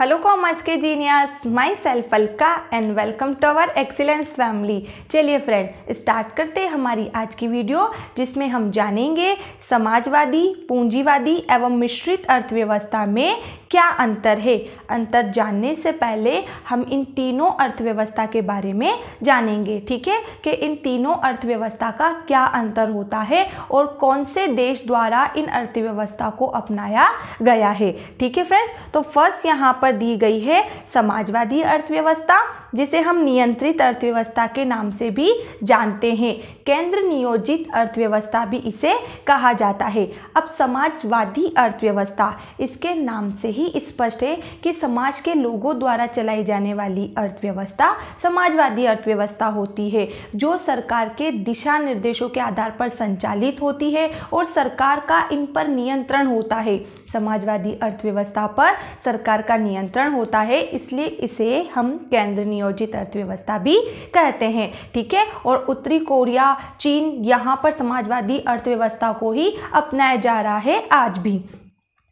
hello commerce के genius myself Alka and welcome to our excellence family चलिए friend start करते हैं हमारी आज की वीडियो जिसमें हम जानेंगे समाजवादी पूंजीवादी एवं मिश्रित अर्थव्यवस्था में क्या अंतर है अंतर जानने से पहले हम इन तीनों अर्थव्यवस्था के बारे में जानेंगे ठीक है कि इन तीनों अर्थव्यवस्था का क्या अंतर होता है और कौन से देश द्वारा इन अर्थव्यवस्था को अपनाया गया है ठीक है फ्रेंड्स तो फर्स्ट यहाँ पर पर दी गई है समाजवादी अर्थव्यवस्था जिसे हम नियंत्रित अर्थव्यवस्था के नाम से भी जानते हैं केंद्र नियोजित अर्थव्यवस्था भी इसे कहा जाता है अब समाजवादी अर्थव्यवस्था इसके नाम से ही स्पष्ट है कि समाज के लोगों द्वारा चलाई जाने वाली अर्थव्यवस्था समाजवादी अर्थव्यवस्था होती है जो सरकार के दिशा निर्देशों के आधार पर संचालित होती है और सरकार का इन पर नियंत्रण होता है समाजवादी अर्थव्यवस्था पर सरकार का नियंत्रण नियंत्रण होता है इसलिए इसे हम केंद्र नियोजित अर्थव्यवस्था भी कहते हैं ठीक है और उत्तरी कोरिया चीन यहाँ पर समाजवादी अर्थव्यवस्था को ही अपनाया जा रहा है आज भी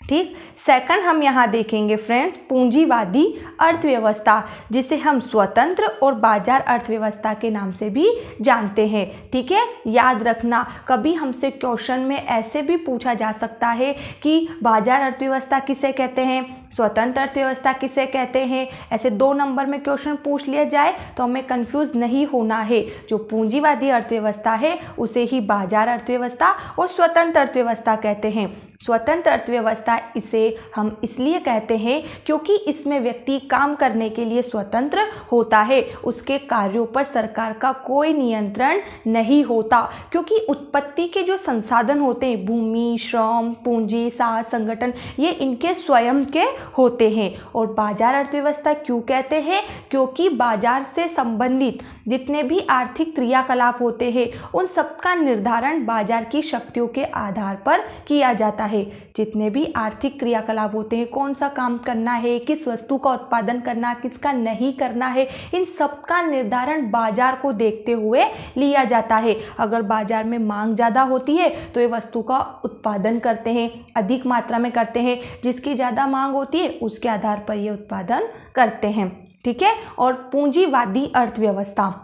ठीक सेकंड हम यहाँ देखेंगे फ्रेंड्स पूंजीवादी अर्थव्यवस्था जिसे हम स्वतंत्र और बाजार अर्थव्यवस्था के नाम से भी जानते हैं ठीक है याद रखना कभी हमसे क्वेश्चन में ऐसे भी पूछा जा सकता है कि बाजार अर्थव्यवस्था किसे कहते हैं स्वतंत्र अर्थव्यवस्था किसे कहते हैं ऐसे दो नंबर में क्वेश्चन पूछ लिया जाए तो हमें कंफ्यूज नहीं होना है जो पूंजीवादी अर्थव्यवस्था है उसे ही बाजार अर्थव्यवस्था और स्वतंत्र अर्थव्यवस्था कहते हैं स्वतंत्र अर्थव्यवस्था इसे हम इसलिए कहते हैं क्योंकि इसमें व्यक्ति काम करने के लिए स्वतंत्र होता है उसके कार्यों पर सरकार का कोई नियंत्रण नहीं होता क्योंकि उत्पत्ति के जो संसाधन होते हैं भूमि श्रम पूंजी साहस संगठन ये इनके स्वयं के होते हैं और बाजार अर्थव्यवस्था क्यों कहते हैं क्योंकि बाजार से संबंधित जितने भी आर्थिक क्रियाकलाप होते हैं उन सबका निर्धारण बाजार की शक्तियों के आधार पर किया जाता है जितने भी आर्थिक क्रियाकलाप होते हैं कौन सा काम करना है किस वस्तु का उत्पादन करना किसका नहीं करना है इन सब का निर्धारण बाजार को देखते हुए लिया जाता है अगर बाजार में मांग ज़्यादा होती है तो ये वस्तु का उत्पादन करते हैं अधिक मात्रा में करते हैं जिसकी ज़्यादा मांग होती होती है उसके आधार पर ये उत्पादन करते हैं ठीक है और पूंजीवादी अर्थव्यवस्था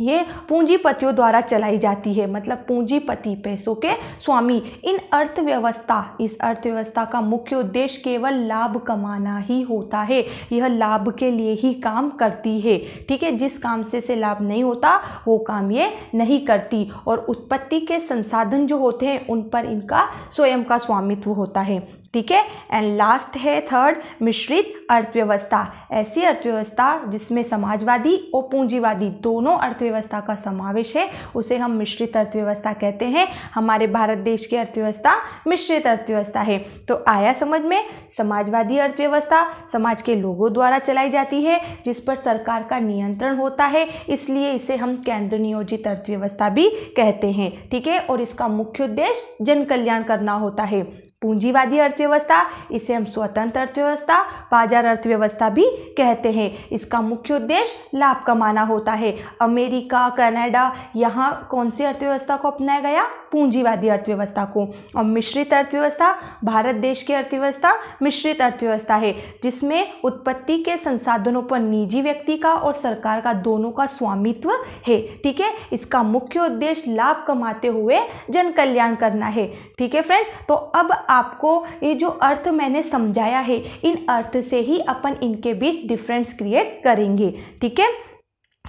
ये पूंजीपतियों द्वारा चलाई जाती है मतलब पूंजीपति पैसों के स्वामी इन अर्थव्यवस्था इस अर्थव्यवस्था का मुख्य उद्देश्य केवल लाभ कमाना ही होता है यह लाभ के लिए ही काम करती है ठीक है जिस काम से से लाभ नहीं होता वो काम ये नहीं करती और उत्पत्ति के संसाधन जो होते हैं उन पर इनका स्वयं का स्वामित्व होता है ठीक है एंड लास्ट है थर्ड मिश्रित अर्थव्यवस्था ऐसी अर्थव्यवस्था जिसमें समाजवादी और पूंजीवादी दोनों अर्थव्यवस्था का समावेश है उसे हम मिश्रित अर्थव्यवस्था कहते हैं हमारे भारत देश की अर्थव्यवस्था मिश्रित अर्थव्यवस्था है तो आया समझ में समाजवादी अर्थव्यवस्था समाज के लोगों द्वारा चलाई जाती है जिस पर सरकार का नियंत्रण होता है इसलिए इसे हम केंद्र नियोजित अर्थव्यवस्था भी कहते हैं ठीक है और इसका मुख्य उद्देश्य जन कल्याण करना होता है पूंजीवादी अर्थव्यवस्था इसे हम स्वतंत्र अर्थव्यवस्था बाजार अर्थव्यवस्था भी कहते हैं इसका मुख्य उद्देश्य लाभ कमाना होता है अमेरिका कनाडा यहाँ कौन सी अर्थव्यवस्था को अपनाया गया पूंजीवादी अर्थव्यवस्था को और मिश्रित अर्थव्यवस्था भारत देश की अर्थव्यवस्था मिश्रित अर्थव्यवस्था है जिसमें उत्पत्ति के संसाधनों पर निजी व्यक्ति का और सरकार का दोनों का स्वामित्व है ठीक है इसका मुख्य उद्देश्य लाभ कमाते हुए जन कल्याण करना है ठीक है फ्रेंड्स तो अब आपको ये जो अर्थ मैंने समझाया है इन अर्थ से ही अपन इनके बीच डिफरेंस क्रिएट करेंगे ठीक है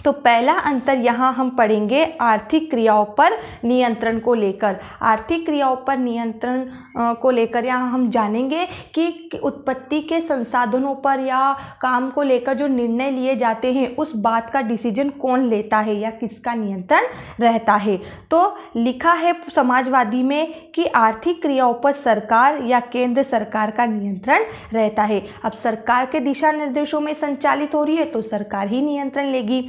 तो पहला अंतर यहाँ हम पढ़ेंगे आर्थिक क्रियाओं पर नियंत्रण को लेकर आर्थिक क्रियाओं पर नियंत्रण को लेकर यहाँ हम जानेंगे कि उत्पत्ति के संसाधनों पर या काम को लेकर जो निर्णय लिए जाते हैं उस बात का डिसीजन कौन लेता है या किसका नियंत्रण रहता है तो लिखा है समाजवादी में कि आर्थिक क्रियाओं पर सरकार या केंद्र सरकार का नियंत्रण रहता है अब सरकार के दिशा निर्देशों में संचालित हो रही है तो सरकार ही नियंत्रण लेगी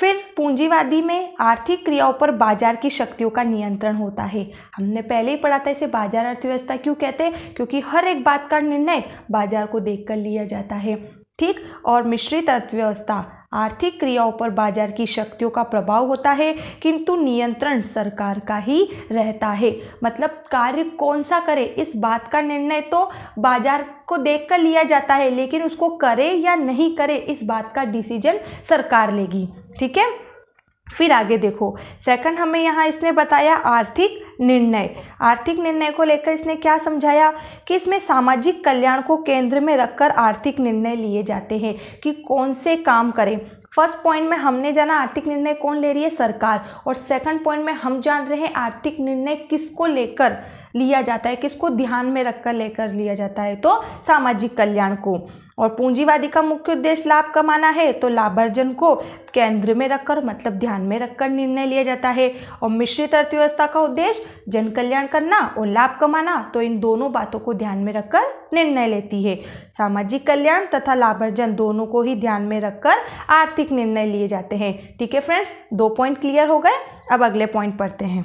फिर पूंजीवादी में आर्थिक क्रियाओं पर बाजार की शक्तियों का नियंत्रण होता है हमने पहले ही पढ़ा था इसे बाजार अर्थव्यवस्था क्यों कहते हैं क्योंकि हर एक बात का निर्णय बाजार को देखकर लिया जाता है ठीक और मिश्रित अर्थव्यवस्था आर्थिक क्रियाओं पर बाजार की शक्तियों का प्रभाव होता है किंतु नियंत्रण सरकार का ही रहता है मतलब कार्य कौन सा करे इस बात का निर्णय तो बाजार को देख कर लिया जाता है लेकिन उसको करे या नहीं करे इस बात का डिसीजन सरकार लेगी ठीक है फिर आगे देखो सेकंड हमें यहाँ इसने बताया आर्थिक निर्णय आर्थिक निर्णय को लेकर इसने क्या समझाया कि इसमें सामाजिक कल्याण को केंद्र में रखकर आर्थिक निर्णय लिए जाते हैं कि कौन से काम करें फर्स्ट पॉइंट में हमने जाना आर्थिक निर्णय कौन ले रही है सरकार और सेकंड पॉइंट में हम जान रहे हैं आर्थिक निर्णय किसको लेकर लिया जाता है किसको ध्यान में रखकर लेकर लिया जाता है तो सामाजिक कल्याण को और पूंजीवादी का मुख्य उद्देश्य लाभ कमाना है तो लाभार्जन को केंद्र में रखकर मतलब ध्यान में रखकर निर्णय लिया जाता है और मिश्रित अर्थव्यवस्था का उद्देश्य जन कल्याण करना और लाभ कमाना तो इन दोनों बातों को ध्यान में रखकर निर्णय लेती है सामाजिक कल्याण तथा लाभार्जन दोनों को ही ध्यान में रखकर आर्थिक निर्णय लिए जाते हैं ठीक है फ्रेंड्स दो पॉइंट क्लियर हो गए अब अगले पॉइंट पढ़ते हैं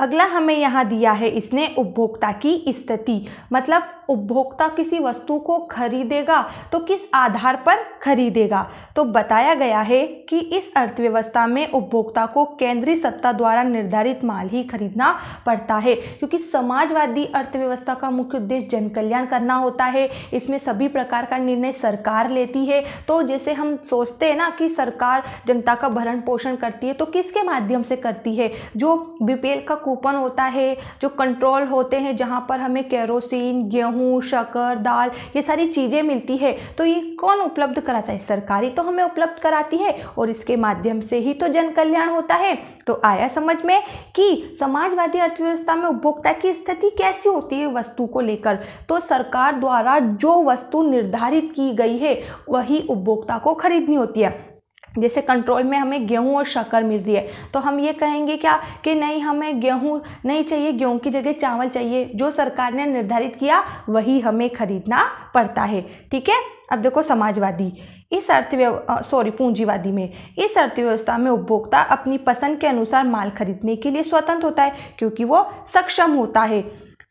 अगला हमें यहाँ दिया है इसने उपभोक्ता की स्थिति मतलब उपभोक्ता किसी वस्तु को खरीदेगा तो किस आधार पर खरीदेगा तो बताया गया है कि इस अर्थव्यवस्था में उपभोक्ता को केंद्रीय सत्ता द्वारा निर्धारित माल ही खरीदना पड़ता है क्योंकि समाजवादी अर्थव्यवस्था का मुख्य उद्देश्य जनकल्याण करना होता है इसमें सभी प्रकार का निर्णय सरकार लेती है तो जैसे हम सोचते हैं ना कि सरकार जनता का भरण पोषण करती है तो किसके माध्यम से करती है जो बीपीएल का कूपन होता है जो कंट्रोल होते हैं जहाँ पर हमें कैरोसिन गेहूँ गेहूँ शक्कर दाल ये सारी चीज़ें मिलती है तो ये कौन उपलब्ध कराता है सरकारी तो हमें उपलब्ध कराती है और इसके माध्यम से ही तो जन कल्याण होता है तो आया समझ में कि समाजवादी अर्थव्यवस्था में उपभोक्ता की स्थिति कैसी होती है वस्तु को लेकर तो सरकार द्वारा जो वस्तु निर्धारित की गई है वही उपभोक्ता को खरीदनी होती है जैसे कंट्रोल में हमें गेहूं और शक्कर मिल रही है तो हम ये कहेंगे क्या कि नहीं हमें गेहूं नहीं चाहिए गेहूं की जगह चावल चाहिए जो सरकार ने निर्धारित किया वही हमें खरीदना पड़ता है ठीक है अब देखो समाजवादी इस अर्थव्यव सॉरी पूंजीवादी में इस अर्थव्यवस्था में उपभोक्ता अपनी पसंद के अनुसार माल खरीदने के लिए स्वतंत्र होता है क्योंकि वो सक्षम होता है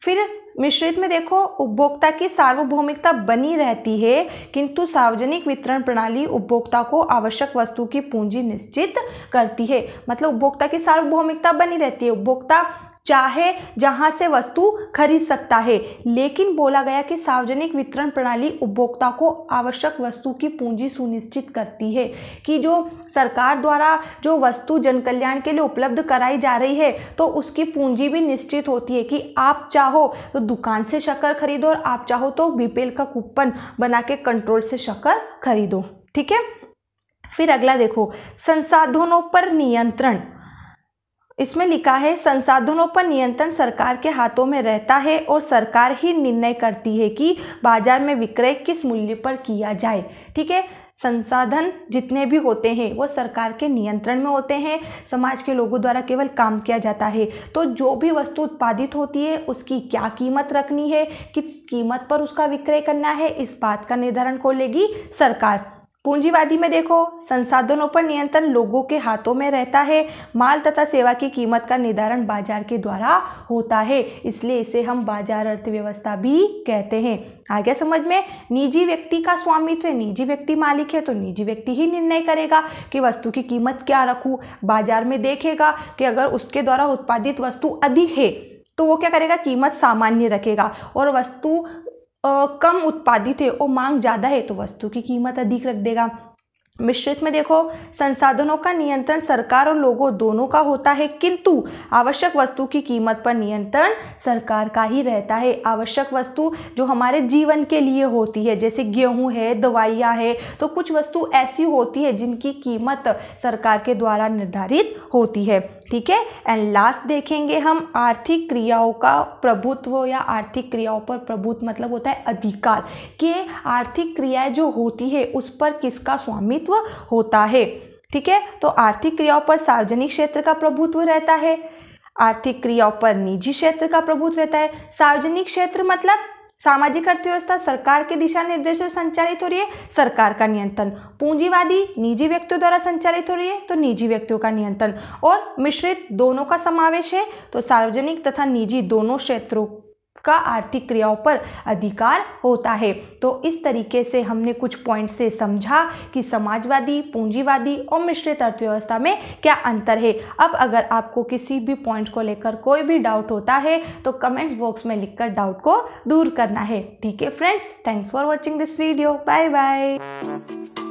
फिर मिश्रित में देखो उपभोक्ता की सार्वभौमिकता बनी रहती है किंतु सार्वजनिक वितरण प्रणाली उपभोक्ता को आवश्यक वस्तु की पूंजी निश्चित करती है मतलब उपभोक्ता की सार्वभौमिकता बनी रहती है उपभोक्ता चाहे जहां से वस्तु खरीद सकता है लेकिन बोला गया कि सार्वजनिक वितरण प्रणाली उपभोक्ता को आवश्यक वस्तु की पूंजी सुनिश्चित करती है कि जो सरकार द्वारा जो वस्तु जनकल्याण के लिए उपलब्ध कराई जा रही है तो उसकी पूंजी भी निश्चित होती है कि आप चाहो तो दुकान से शक्कर खरीदो और आप चाहो तो बीपेल का कूपन बना के कंट्रोल से शक्कर खरीदो ठीक है फिर अगला देखो संसाधनों पर नियंत्रण इसमें लिखा है संसाधनों पर नियंत्रण सरकार के हाथों में रहता है और सरकार ही निर्णय करती है कि बाजार में विक्रय किस मूल्य पर किया जाए ठीक है संसाधन जितने भी होते हैं वो सरकार के नियंत्रण में होते हैं समाज के लोगों द्वारा केवल काम किया जाता है तो जो भी वस्तु उत्पादित होती है उसकी क्या कीमत रखनी है किस कीमत पर उसका विक्रय करना है इस बात का निर्धारण को लेगी सरकार पूंजीवादी में देखो संसाधनों पर नियंत्रण लोगों के हाथों में रहता है माल तथा सेवा की कीमत का निर्धारण बाजार के द्वारा होता है इसलिए इसे हम बाजार अर्थव्यवस्था भी कहते हैं आगे समझ में निजी व्यक्ति का स्वामित्व निजी व्यक्ति मालिक है तो निजी व्यक्ति ही निर्णय करेगा कि वस्तु की कीमत क्या रखूँ बाजार में देखेगा कि अगर उसके द्वारा उत्पादित वस्तु अधिक है तो वो क्या करेगा कीमत सामान्य रखेगा और वस्तु कम उत्पादित है और मांग ज़्यादा है तो वस्तु की कीमत अधिक रख देगा मिश्रित में देखो संसाधनों का नियंत्रण सरकार और लोगों दोनों का होता है किंतु आवश्यक वस्तु की कीमत पर नियंत्रण सरकार का ही रहता है आवश्यक वस्तु जो हमारे जीवन के लिए होती है जैसे गेहूं है दवाइयां है तो कुछ वस्तु ऐसी होती है जिनकी कीमत सरकार के द्वारा निर्धारित होती है ठीक है एंड लास्ट देखेंगे हम आर्थिक क्रियाओं का प्रभुत्व या आर्थिक क्रियाओं पर प्रभुत्व मतलब होता है अधिकार कि आर्थिक क्रियाएं जो होती है उस पर किसका स्वामित्व होता है ठीक है तो आर्थिक क्रियाओं पर सार्वजनिक क्षेत्र का प्रभुत्व रहता है आर्थिक क्रियाओं पर निजी क्षेत्र का प्रभुत्व रहता है सार्वजनिक क्षेत्र मतलब सामाजिक अर्थव्यवस्था सरकार के दिशा निर्देशों संचालित हो रही है सरकार का नियंत्रण पूंजीवादी निजी व्यक्तियों द्वारा संचालित हो रही है तो निजी व्यक्तियों का नियंत्रण और मिश्रित दोनों का समावेश है तो सार्वजनिक तथा निजी दोनों क्षेत्रों का आर्थिक क्रियाओं पर अधिकार होता है तो इस तरीके से हमने कुछ पॉइंट से समझा कि समाजवादी पूंजीवादी और मिश्रित अर्थव्यवस्था में क्या अंतर है अब अगर आपको किसी भी पॉइंट को लेकर कोई भी डाउट होता है तो कमेंट्स बॉक्स में लिखकर डाउट को दूर करना है ठीक है friends thanks for watching this video bye bye